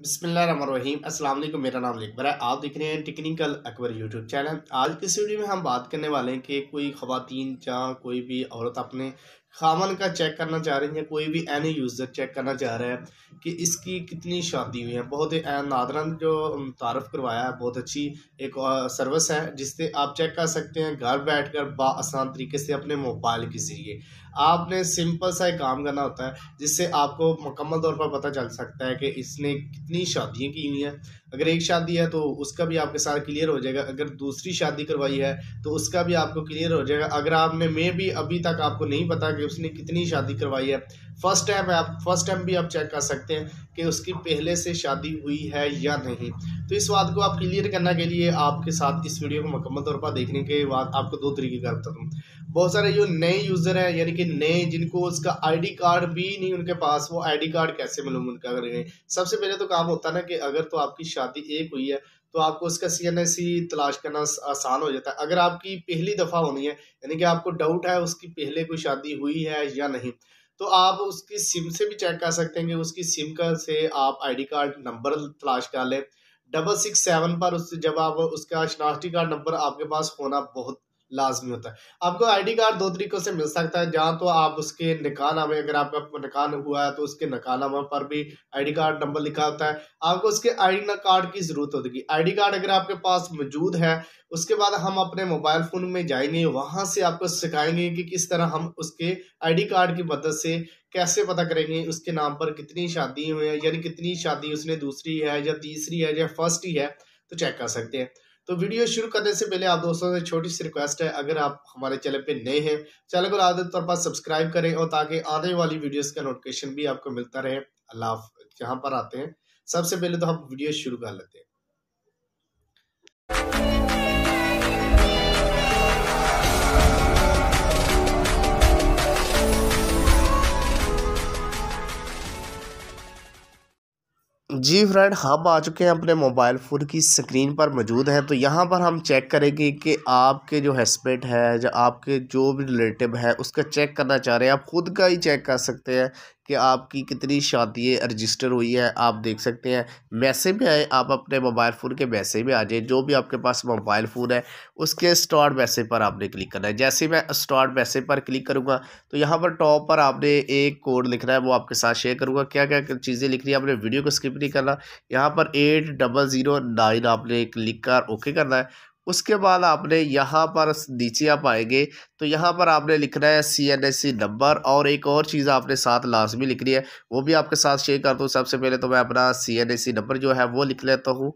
बसमीम अस्सलाम वालेकुम मेरा नाम लिखबर है आप देख रहे हैं टेक्निकल अकबर यूट्यूब चैनल आज की इस वीडियो में हम बात करने वाले हैं कि कोई ख़वातीन या कोई भी औरत अपने खामन का चेक करना चाह रही है कोई भी एन यूज़र चेक करना चाह रहा है कि इसकी कितनी शादी हुई है बहुत ही नादरन जो तारफ़ करवाया है बहुत अच्छी एक सर्विस है जिससे आप चेक कर सकते हैं घर बैठ कर बासान तरीके से अपने मोबाइल के ज़रिए आपने सिंपल सा एक काम करना होता है जिससे आपको मुकम्मल तौर पर पता चल सकता है कि इसने कितनी शादियाँ की हुई हैं अगर एक शादी है तो उसका भी आपके साथ क्लियर हो जाएगा अगर दूसरी शादी करवाई है तो उसका भी आपको क्लियर हो जाएगा अगर आपने मे भी अभी तक आपको नहीं पता कि उसने कितनी शादी करवाई है फर्स्ट टाइम आप फर्स्ट टाइम भी आप चेक कर सकते हैं कि उसकी पहले से शादी हुई है या नहीं तो इस बात को आप क्लियर करने के लिए आपके साथ इस वीडियो को मुकम्मल तौर पर देखने के बाद आपको दो तरीके का हूँ बहुत सारे जो नए यूज़र हैं यानी कि नए जिनको उसका आईडी कार्ड भी नहीं उनके पास वो आईडी कार्ड कैसे मालूम उनका अगर सबसे पहले तो काम होता है ना कि अगर तो आपकी शादी एक हुई है तो आपको उसका सी एन तलाश करना आसान हो जाता है अगर आपकी पहली दफ़ा होनी है यानी कि आपको डाउट है उसकी पहले कोई शादी हुई है या नहीं तो आप उसकी सिम से भी चेक कर सकते हैं कि उसकी सिम का से आप आईडी कार्ड नंबर तलाश कर लें डबल सिक्स सेवन पर उस जब आप उसका शनाख्ती कार्ड नंबर आपके पास होना बहुत लाजमी होता है आपको आईडी कार्ड दो तरीक़ों से मिल सकता है जहाँ तो आप उसके निकाहनामे अगर आपका निकाह हुआ है तो उसके निकाहनामा पर भी आईडी कार्ड नंबर लिखा होता है आपको उसके आईडी कार्ड की ज़रूरत होगी आईडी कार्ड अगर आपके पास मौजूद है उसके बाद हम अपने मोबाइल फ़ोन में जाएंगे वहां से आपको सिखाएंगे कि किस तरह हम उसके डी कार्ड की मदद से कैसे पता करेंगे उसके नाम पर कितनी शादी हुई है यानी कितनी शादी उसने दूसरी है या तीसरी है या फर्स्ट ही है तो चेक कर सकते हैं तो वीडियो शुरू करने से पहले आप दोस्तों से छोटी सी रिक्वेस्ट है अगर आप हमारे चैनल पे नए हैं चैनल को आदत तौर पर सब्सक्राइब करें और ताकि आने वाली वीडियोस का नोटिफिकेशन भी आपको मिलता रहे अल्लाह जहां पर आते हैं सबसे पहले तो हम वीडियो शुरू कर लेते हैं जी फ्रेंड हम आ चुके हैं अपने मोबाइल फ़ोन की स्क्रीन पर मौजूद हैं तो यहाँ पर हम चेक करेंगे कि आपके जो हेस्पेट है या आपके जो भी रिलेटिव है उसका चेक करना चाह रहे हैं आप ख़ुद का ही चेक कर सकते हैं कि आपकी कितनी शादियाँ रजिस्टर हुई है आप देख सकते हैं मैसेज में आए आप अपने मोबाइल फ़ोन के मैसेज में आ जाए जो भी आपके पास मोबाइल फ़ोन है उसके स्टार्ट मैसेज पर आपने क्लिक करना है जैसे मैं स्टार्ट मैसेज पर क्लिक करूँगा तो यहाँ पर टॉप पर आपने एक कोड लिखना है वो आपके साथ शेयर करूँगा क्या क्या चीज़ें लिख रही है आपने वीडियो को स्किप नहीं करना यहाँ पर एट डबल ज़ीरो नाइन आपने क्लिक कर ओके करना है उसके बाद आपने यहाँ पर नीचे आप आएंगे तो यहाँ पर आपने लिखना है C N S C number और एक और चीज़ आपने साथ लाजमी लिखनी है वो भी आपके साथ शेयर करता हूँ सबसे पहले तो मैं अपना C N S C number जो है वो लिख लेता हूँ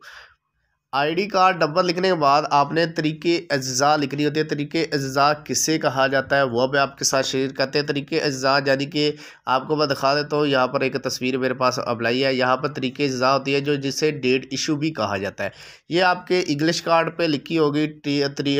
आईडी कार्ड नंबर लिखने के बाद आपने तरीके अज्जा लिखनी होती है तरीके अज्जा किसे कहा जाता है वह भी आपके साथ शेयर करते हैं तरीके अज्जा यानी कि आपको मैं दिखा देता हूँ यहाँ पर एक तस्वीर मेरे पास अप्लाई है यहाँ पर तरीके अज्जा होती है जो जिसे डेट इशू भी कहा जाता है ये आपके इंग्लिश कार्ड पर लिखी होगी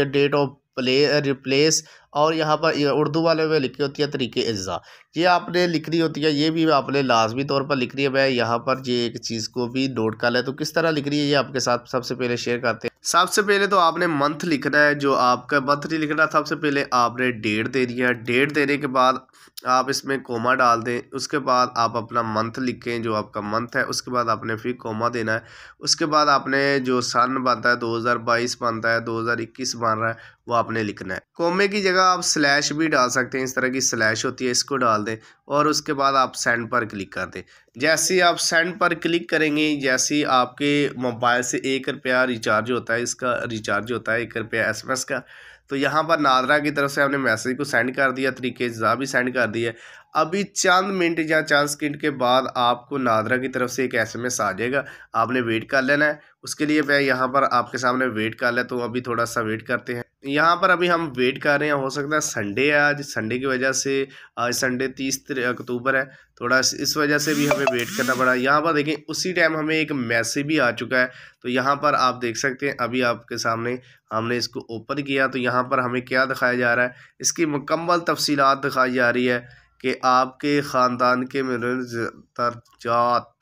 डेट ऑफ प्ले रिप्लेस और यहाँ पर उर्दू वाले में लिखी होती है तरीके अज्जा ये आपने लिखनी होती है ये भी आपने लाजमी तौर पर लिख रही है मैं यहाँ पर ये एक चीज़ को भी नोट कर लें तो किस तरह लिख रही है ये आपके साथ सबसे पहले शेयर करते हैं सबसे पहले तो आपने मंथ लिखना है जो आपका मंथ नहीं लिखना सबसे पहले आपने डेट देनी है डेट देने के बाद आप इसमें कोमा डाल दें उसके बाद आप अपना मंथ लिखें जो आपका मंथ है उसके बाद आपने फिर कोमा देना है उसके बाद आपने जो सन बनता है 2022 बनता है 2021 बन रहा है वो आपने लिखना है कोमे की जगह आप स्लैश भी डाल सकते हैं इस तरह की स्लैश होती है इसको डाल दें और उसके बाद आप सेंड पर क्लिक कर दें जैसे आप सेंड पर क्लिक करेंगे जैसे आपके मोबाइल से एक रुपया रिचार्ज होता है इसका रिचार्ज होता है एक रुपया एस का तो यहाँ पर नादरा की तरफ से हमने मैसेज को सेंड कर दिया तरीके जहाँ भी सेंड कर दिया अभी चंद मिनट या चंद सेकंड के बाद आपको नादरा की तरफ से एक एसएमएस आ जाएगा आपने वेट कर लेना है उसके लिए मैं यहाँ पर आपके सामने वेट कर लेता तो हूँ अभी थोड़ा सा वेट करते हैं यहाँ पर अभी हम वेट कर रहे हैं हो सकता है संडे है आज संडे की वजह से आज संडे तीस अक्टूबर है थोड़ा इस वजह से भी हमें वेट करना पड़ा यहाँ पर देखें उसी टाइम हमें एक मैसेज भी आ चुका है तो यहाँ पर आप देख सकते हैं अभी आपके सामने हमने इसको ओपन किया तो यहाँ पर हमें क्या दिखाया जा रहा है इसकी मुकम्मल तफसीत दिखाई जा रही है कि आपके ख़ानदान के दर्जात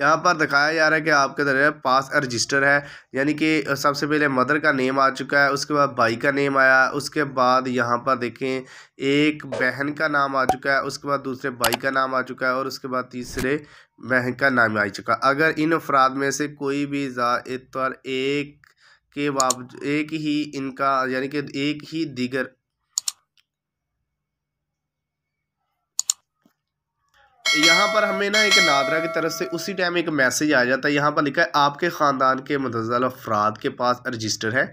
यहाँ पर दिखाया जा रहा है कि आपके तरह पास रजिस्टर है यानी कि सबसे पहले मदर का नेम आ चुका है उसके बाद भाई का नेम आया उसके बाद यहाँ पर देखें एक बहन का नाम आ चुका है उसके बाद दूसरे भाई का नाम आ चुका है और उसके बाद तीसरे बहन का नाम आ चुका है अगर इन अफराद में से कोई भी पर एक के बावजूद एक ही इनका यानी कि एक ही दिगर यहाँ पर हमें ना एक नादरा की तरफ से उसी टाइम एक मैसेज आ जाता है यहाँ पर लिखा है आपके ख़ानदान के मुतल अफराद के पास रजिस्टर है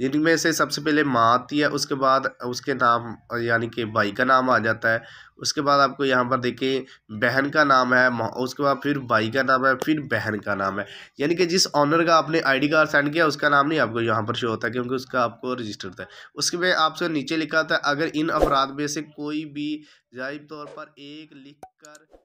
जिनमें से सबसे पहले माँ आती है उसके बाद उसके नाम यानी कि भाई का नाम आ जाता है उसके बाद आपको यहाँ पर देखें बहन का नाम है उसके बाद फिर भाई का नाम है फिर बहन का नाम है यानी कि जिस ऑनर का आपने आईडी कार्ड सेंड किया उसका नाम नहीं आपको यहाँ पर शो होता क्योंकि उसका आपको रजिस्टर था उसके में आपसे नीचे लिखा था अगर इन अफराद में से कोई भी जाहिर तौर पर एक लिख कर